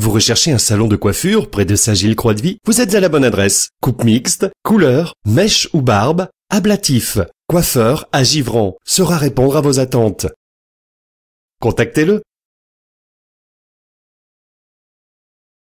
Vous recherchez un salon de coiffure près de Saint-Gilles-Croix-de-Vie Vous êtes à la bonne adresse. Coupe mixte, couleur, mèche ou barbe, ablatif, coiffeur à Givron saura répondre à vos attentes. Contactez-le